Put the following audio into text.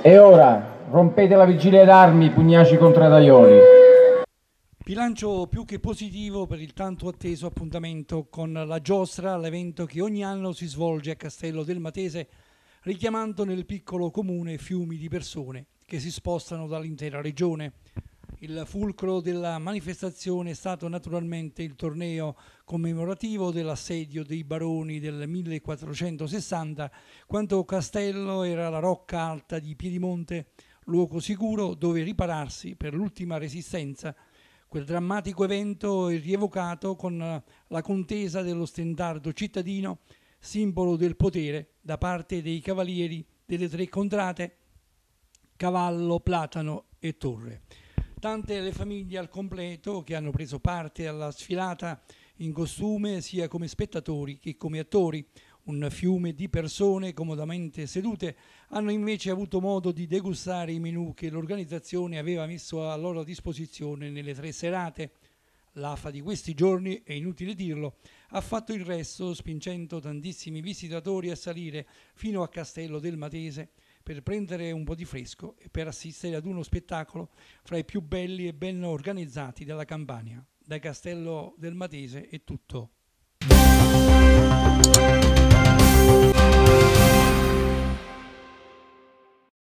E ora rompete la vigilia d'armi, pugnaci contro Adaioli. Bilancio più che positivo per il tanto atteso appuntamento con la giostra, l'evento che ogni anno si svolge a Castello del Matese, richiamando nel piccolo comune fiumi di persone che si spostano dall'intera regione. Il fulcro della manifestazione è stato naturalmente il torneo commemorativo dell'assedio dei baroni del 1460, quanto castello era la rocca alta di Piedimonte, luogo sicuro dove ripararsi per l'ultima resistenza. Quel drammatico evento è rievocato con la contesa dello stendardo cittadino, simbolo del potere da parte dei cavalieri delle tre contrate, cavallo, platano e torre. Tante le famiglie al completo che hanno preso parte alla sfilata in costume sia come spettatori che come attori. Un fiume di persone comodamente sedute hanno invece avuto modo di degustare i menù che l'organizzazione aveva messo a loro disposizione nelle tre serate. L'AFA di questi giorni, è inutile dirlo, ha fatto il resto spingendo tantissimi visitatori a salire fino a Castello del Matese, per prendere un po' di fresco e per assistere ad uno spettacolo fra i più belli e ben organizzati della Campania, da Castello del Matese e tutto